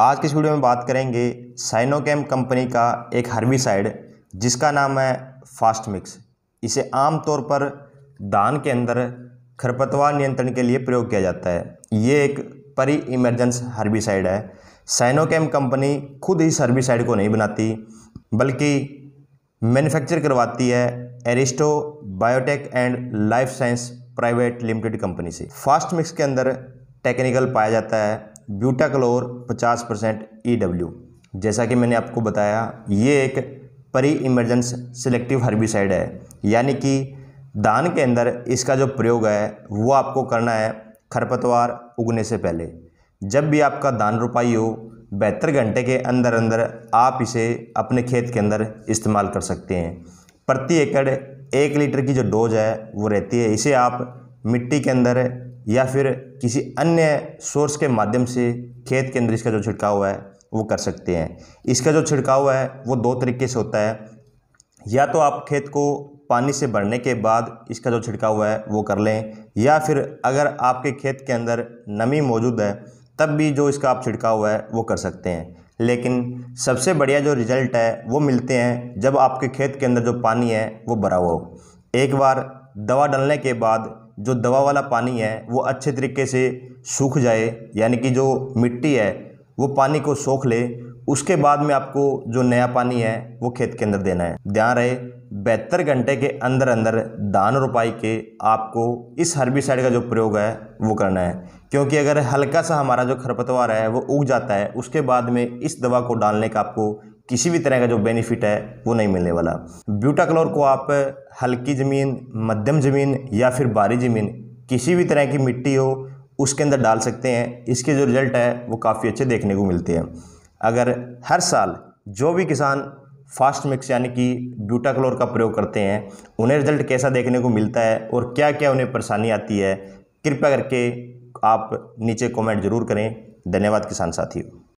आज के इस वीडियो में बात करेंगे साइनोकेम कंपनी का एक हर्बिसाइड जिसका नाम है फास्ट मिक्स इसे आमतौर पर धान के अंदर खरपतवार नियंत्रण के लिए प्रयोग किया जाता है ये एक परी इमरजेंस हर्बिसाइड है साइनोकेम कंपनी खुद इस हर्बिसाइड को नहीं बनाती बल्कि मैन्युफैक्चर करवाती है Aristo biotech and life science private limited company से फास्ट मिक्स के अंदर टेक्निकल पाया जाता है ब्यूटाक्लोर 50 परसेंट ई e जैसा कि मैंने आपको बताया ये एक परी इमरजेंस सिलेक्टिव हर्बिसाइड है यानी कि धान के अंदर इसका जो प्रयोग है वो आपको करना है खरपतवार उगने से पहले जब भी आपका धान रुपाई हो बेहतर घंटे के अंदर अंदर आप इसे अपने खेत के अंदर इस्तेमाल कर सकते हैं प्रति एकड़ एक लीटर की जो डोज है वो रहती है इसे आप मिट्टी के अंदर या फिर किसी अन्य सोर्स के माध्यम से खेत के अंदर इसका जो छिड़काव है वो कर सकते हैं इसका जो छिड़काव है वो दो तरीके से होता है या तो आप खेत को पानी से भरने के बाद इसका जो छिड़काव है वो कर लें या फिर अगर आपके खेत के अंदर नमी मौजूद है तब भी जो इसका आप छिड़काव है वो कर सकते हैं लेकिन सबसे बढ़िया जो रिजल्ट है वो मिलते हैं जब आपके खेत के अंदर जो पानी है वो भरा हो एक बार दवा डालने के बाद जो दवा वाला पानी है वो अच्छे तरीके से सूख जाए यानी कि जो मिट्टी है वो पानी को सोख ले उसके बाद में आपको जो नया पानी है वो खेत के अंदर देना है ध्यान रहे बहत्तर घंटे के अंदर अंदर धान रोपाई के आपको इस हर्बिसाइड का जो प्रयोग है वो करना है क्योंकि अगर हल्का सा हमारा जो खरपतवार है वो उग जाता है उसके बाद में इस दवा को डालने का आपको किसी भी तरह का जो बेनिफिट है वो नहीं मिलने वाला ब्यूटाक्लोर को आप हल्की ज़मीन मध्यम ज़मीन या फिर भारी ज़मीन किसी भी तरह की मिट्टी हो उसके अंदर डाल सकते हैं इसके जो रिज़ल्ट है वो काफ़ी अच्छे देखने को मिलते हैं अगर हर साल जो भी किसान फास्ट मिक्स यानी कि ब्यूटाक्लोर का प्रयोग करते हैं उन्हें रिज़ल्ट कैसा देखने को मिलता है और क्या क्या उन्हें परेशानी आती है कृपया करके आप नीचे कॉमेंट जरूर करें धन्यवाद किसान साथियों